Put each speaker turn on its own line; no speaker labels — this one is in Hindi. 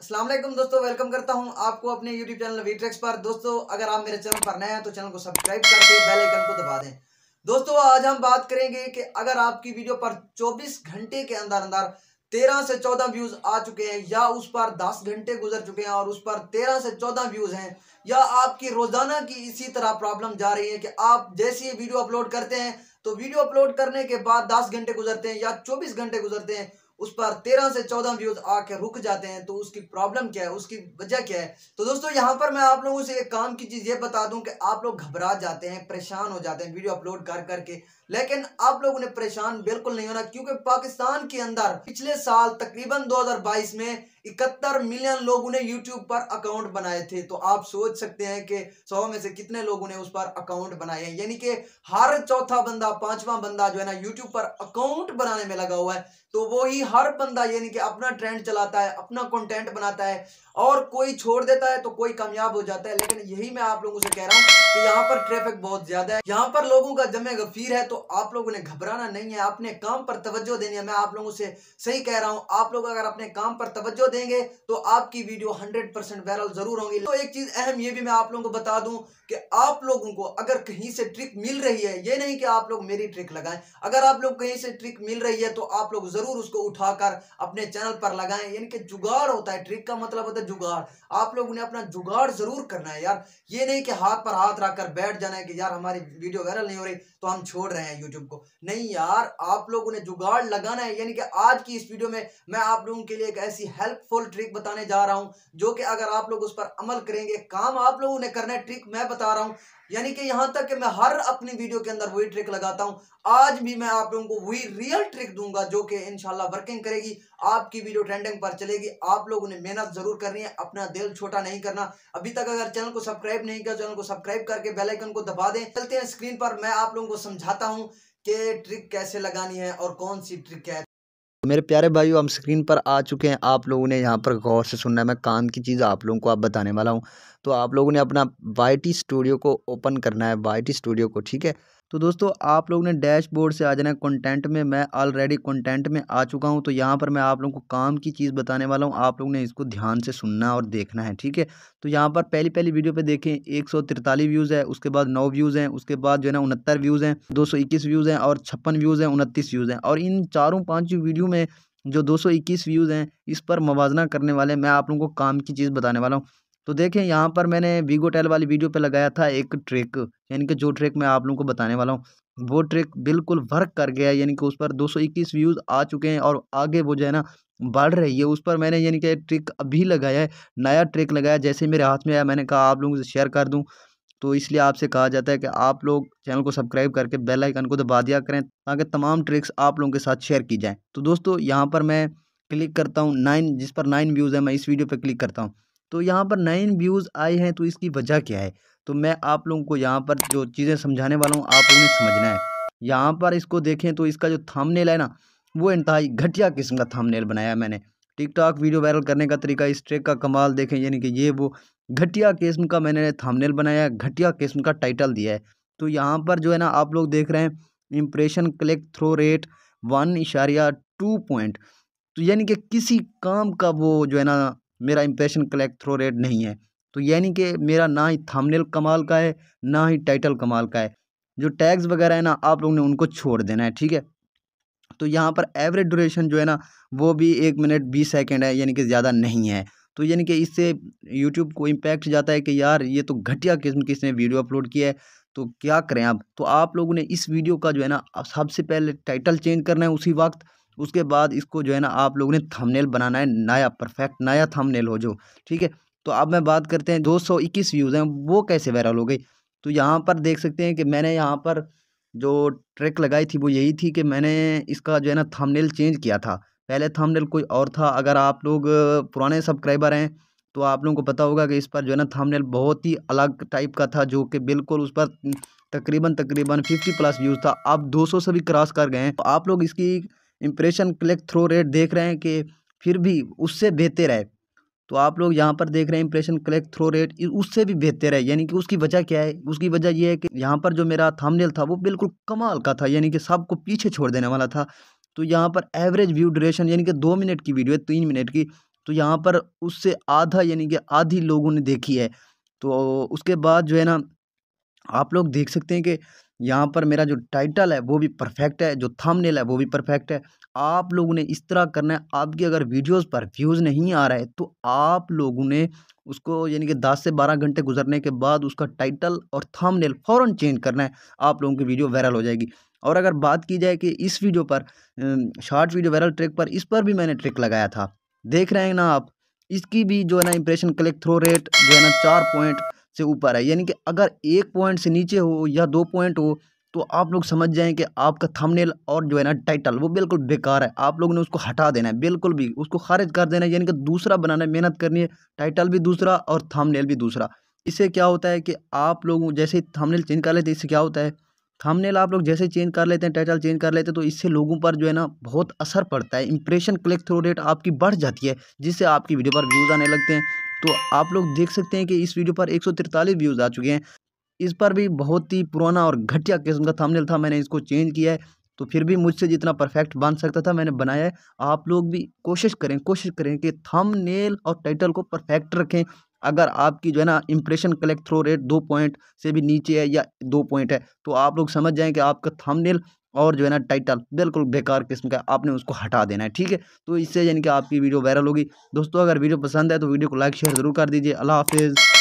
असलम दोस्तों वेलकम करता हूं आपको अपने YouTube चैनल वी ट्रैक्स पर दोस्तों अगर आप मेरे चैनल पर नए हैं तो चैनल को सब्सक्राइब करके बेल आइकन को दबा दें दोस्तों आज हम बात करेंगे कि अगर आपकी वीडियो पर 24 घंटे के अंदर अंदर 13 से 14 व्यूज आ चुके हैं या उस पर 10 घंटे गुजर चुके हैं और उस पर 13 से 14 व्यूज हैं या आपकी रोजाना की इसी तरह प्रॉब्लम जा रही है कि आप जैसी वीडियो अपलोड करते हैं तो वीडियो अपलोड करने के बाद दस घंटे गुजरते हैं या चौबीस घंटे गुजरते हैं उस पर तेरह से चौदह व्यूज आके रुक जाते हैं तो उसकी प्रॉब्लम क्या है उसकी वजह क्या है तो दोस्तों यहाँ पर मैं आप लोगों से एक काम की चीज़ ये बता दूं कि आप लोग घबरा जाते हैं परेशान हो जाते हैं वीडियो अपलोड कर करके लेकिन आप लोगों ने परेशान बिल्कुल नहीं होना क्योंकि पाकिस्तान के अंदर पिछले साल तकरीबन दो में इकहत्तर मिलियन लोग उन्हें यूट्यूब पर अकाउंट बनाए थे तो आप सोच सकते हैं कि सौ में से कितने लोगों ने उस पर अकाउंट बनाए हैं यानी कि हर चौथा बंदा पांचवा बंदा जो है ना यूट्यूब पर अकाउंट बनाने में लगा हुआ है तो वो ही हर बंदा यानी कि अपना ट्रेंड चलाता है अपना कंटेंट बनाता है और कोई छोड़ देता है तो कोई कामयाब हो जाता है लेकिन यही मैं आप लोगों से कह रहा हूं कि यहाँ पर ट्रैफिक बहुत ज्यादा है यहाँ पर लोगों का जमे गफीर है तो आप लोगों ने घबराना नहीं है अपने काम पर तवज्जो देनी है मैं आप लोगों से सही कह रहा हूं आप लोग अगर अपने काम पर तवज्जो देंगे तो आपकी वीडियो 100 परसेंट वायरल जरूर होंगी तो एक चीज़ अहम ये भी मैं आप लोगों को बता दूं कि आप लोगों को अगर कहीं से ट्रिक मिल रही है ये नहीं कि आप लोग मेरी ट्रिक लगाएं अगर आप लोग कहीं से ट्रिक मिल रही है तो आप लोग ज़रूर उसको उठाकर अपने चैनल पर लगाएं यानी कि जुगाड़ होता है ट्रिक का मतलब होता है जुगाड़ आप लोगों ने अपना जुगाड़ ज़रूर करना है यार ये नहीं कि हाथ पर हाथ रख कर बैठ जाना है कि यार हमारी वीडियो वायरल नहीं हो रही तो हम छोड़ रहे हैं यूट्यूब को नहीं यार आप लोगों ने जुगाड़ लगाना है यानी कि आज की इस वीडियो में मैं आप लोगों के लिए एक ऐसी हेल्प फुल ट्रिक बताने जा रहा हूं जो कि अगर आप लोग उस पर अमल करेंगे काम आप लोगों ने करना है ट्रिक मैं बता रहा हूं यानी कि यहां तक कि मैं हर अपनी वीडियो के अंदर वही ट्रिक लगाता हूं आज भी मैं आप लोगों को वही रियल ट्रिक दूंगा जो कि इनशाला वर्किंग करेगी आपकी वीडियो ट्रेंडिंग पर चलेगी आप लोगों ने मेहनत जरूर करनी है अपना दिल छोटा नहीं करना अभी तक अगर चैनल को सब्सक्राइब नहीं किया चैनल को सब्सक्राइब करके बेलाइकन को दबा दें चलते हैं स्क्रीन पर मैं आप लोगों को समझाता हूँ के ट्रिक कैसे लगानी है और कौन सी ट्रिक है
मेरे प्यारे भाइयों हम स्क्रीन पर आ चुके हैं आप लोगों ने यहाँ पर गौर से सुनना है मैं काम की चीज़ आप लोगों को आप बताने वाला हूँ तो आप लोगों ने अपना वाई टी स्टूडियो को ओपन करना है वाई टी स्टूडियो को ठीक है तो दोस्तों आप लोग ने डैशबोर्ड से आ जाना है कंटेंट में मैं ऑलरेडी कंटेंट में आ चुका हूं तो यहाँ पर मैं आप लोगों को काम की चीज़ बताने वाला हूं आप लोग ने इसको ध्यान से सुनना और देखना है ठीक है तो यहाँ पर पहली पहली वीडियो पे देखें एक व्यूज़ है उसके बाद नौ व्यूज़ हैं उसके बाद जो है ना उनहत्तर व्यूज़ हैं दो व्यूज़ हैं और छप्पन व्यूज़ हैं उनतीस व्यूज़ हैं और इन चारों पाँचों वीडियो में जो 221 व्यूज़ हैं इस पर मवाजना करने वाले मैं आप लोगों को काम की चीज़ बताने वाला हूँ तो देखें यहाँ पर मैंने वीगो टेल वाली वीडियो पे लगाया था एक ट्रिक यानी कि जो ट्रिक मैं आप लोगों को बताने वाला हूँ वो ट्रिक बिल्कुल वर्क कर गया है यानी कि उस पर 221 व्यूज़ आ चुके हैं और आगे वो जो है ना बढ़ रही है उस पर मैंने यानी कि ट्रिक अभी लगाया है नया ट्रिक लगाया जैसे मेरे हाथ में आया मैंने कहा आप लोगों से शेयर कर दूँ तो इसलिए आपसे कहा जाता है कि आप लोग चैनल को सब्सक्राइब करके बेल आइकन को दबा दिया करें ताकि तमाम ट्रिक्स आप लोगों के साथ शेयर की जाएँ तो दोस्तों यहाँ पर मैं क्लिक करता हूँ नाइन जिस पर नाइन व्यूज़ है मैं इस वीडियो पर क्लिक करता हूँ तो यहाँ पर नाइन व्यूज़ आए हैं तो इसकी वजह क्या है तो मैं आप लोगों को यहाँ पर जो चीज़ें समझाने वाला हूँ आप लोगों ने समझना है यहाँ पर इसको देखें तो इसका जो थामनेल है ना वो इंतहाई घटिया किस्म का थामनेल बनाया मैंने टिकटॉक वीडियो वायरल करने का तरीका इस ट्रेक का कमाल देखें यानी कि ये वो घटिया किस्म का मैंने थामनेल बनाया है घटिया किस्म का टाइटल दिया है तो यहाँ पर जो है ना आप लोग देख रहे हैं impression click through rate one इशारिया टू पॉइंट तो यानी कि किसी काम का वो जो है ना मेरा इंप्रेशन कलेक्ट थ्रो रेट नहीं है तो यानी कि मेरा ना ही थंबनेल कमाल का है ना ही टाइटल कमाल का है जो टैग्स वगैरह है ना आप लोग ने उनको छोड़ देना है ठीक है तो यहाँ पर एवरेज ड्यूरेशन जो है ना वो भी एक मिनट बीस सेकेंड है यानी कि ज़्यादा नहीं है तो यानी कि इससे यूट्यूब को इम्पैक्ट जाता है कि यार ये तो घटिया किस्म की इसने वीडियो अपलोड किया है तो क्या करें आप तो आप लोगों ने इस वीडियो का जो है ना सबसे पहले टाइटल चेंज करना है उसी वक्त उसके बाद इसको जो है ना आप लोगों ने थंबनेल बनाना है नया परफेक्ट नया थंबनेल हो जो ठीक है तो अब मैं बात करते हैं 221 व्यूज़ हैं वो कैसे वायरल हो गई तो यहाँ पर देख सकते हैं कि मैंने यहाँ पर जो ट्रैक लगाई थी वो यही थी कि मैंने इसका जो है ना थंबनेल चेंज किया था पहले थंबनेल कोई और था अगर आप लोग पुराने सब्सक्राइबर हैं तो आप लोगों को पता होगा कि इस पर जो है ना थंबनेल बहुत ही अलग टाइप का था जो कि बिल्कुल उस पर तकरीबन तकरीबन 50 प्लस व्यूज़ था आप 200 से भी क्रॉस कर गए हैं तो आप लोग इसकी इम्प्रेशन क्लिक थ्रो रेट देख रहे हैं कि फिर भी उससे बेहतर है तो आप लोग यहाँ पर देख रहे हैं इंप्रेशन क्लिक थ्रो रेट उससे भी बेहतर है यानी कि उसकी वजह क्या है उसकी वजह यह है कि यहाँ पर जो मेरा थामनेल था वो बिल्कुल कमाल का था यानी कि सबको पीछे छोड़ देने वाला था तो यहाँ पर एवरेज व्यू ड्यूरेशन यानी कि दो मिनट की वीडियो है तीन मिनट की तो यहाँ पर उससे आधा यानी कि आधी लोगों ने देखी है तो उसके बाद जो है ना आप लोग देख सकते हैं कि यहाँ पर मेरा जो टाइटल है वो भी परफेक्ट है जो थंबनेल है वो भी परफेक्ट है आप लोगों ने इस तरह करना है आपकी अगर वीडियोस पर व्यूज़ नहीं आ रहे तो आप लोगों ने उसको यानी कि दस से बारह घंटे गुजरने के बाद उसका टाइटल और थंबनेल फ़ौरन चेंज करना है आप लोगों की वीडियो वायरल हो जाएगी और अगर बात की जाए कि इस वीडियो पर शॉर्ट वीडियो वायरल ट्रिक पर इस पर भी मैंने ट्रिक लगाया था देख रहे हैं ना आप इसकी भी जो है ना इंप्रेशन क्लिक थ्रो रेट जो है ना चार पॉइंट से ऊपर है यानी कि अगर एक पॉइंट से नीचे हो या दो पॉइंट हो तो आप लोग समझ जाएं कि आपका थंबनेल और जो है ना टाइटल वो बिल्कुल बेकार है आप लोगों ने उसको हटा देना है बिल्कुल भी उसको खारिज कर देना है यानी कि दूसरा बनाना है मेहनत करनी है टाइटल भी दूसरा और थंबनेल भी दूसरा इससे क्या होता है कि आप लोग जैसे ही थंबनेल चेंज कर लेते हैं इससे क्या होता है थंबनेल आप लोग जैसे चेंज कर लेते हैं टाइटल चेंज कर लेते हैं तो इससे लोगों पर जो है ना बहुत असर पड़ता है इंप्रेशन क्लिक थ्रू रेट आपकी बढ़ जाती है जिससे आपकी वीडियो पर व्यूज़ आने लगते हैं तो आप लोग देख सकते हैं कि इस वीडियो पर एक व्यूज़ आ चुके हैं इस पर भी बहुत ही पुराना और घटिया किस्म का थामनेल था मैंने इसको चेंज किया है तो फिर भी मुझसे जितना परफेक्ट बन सकता था मैंने बनाया है आप लोग भी कोशिश करें कोशिश करें कि थंबनेल और टाइटल को परफेक्ट रखें अगर आपकी जो है ना इम्प्रेशन कलेक्ट थ्रो रेट दो पॉइंट से भी नीचे है या दो पॉइंट है तो आप लोग समझ जाएं कि आपका थंबनेल और जो है ना टाइटल बिल्कुल बेकार किस्म का आपने उसको हटा देना है ठीक है तो इससे यानी कि आपकी वीडियो वायरल होगी दोस्तों अगर वीडियो पसंद है तो वीडियो को लाइक शेयर ज़रूर कर दीजिए अल्लाह हाफिज़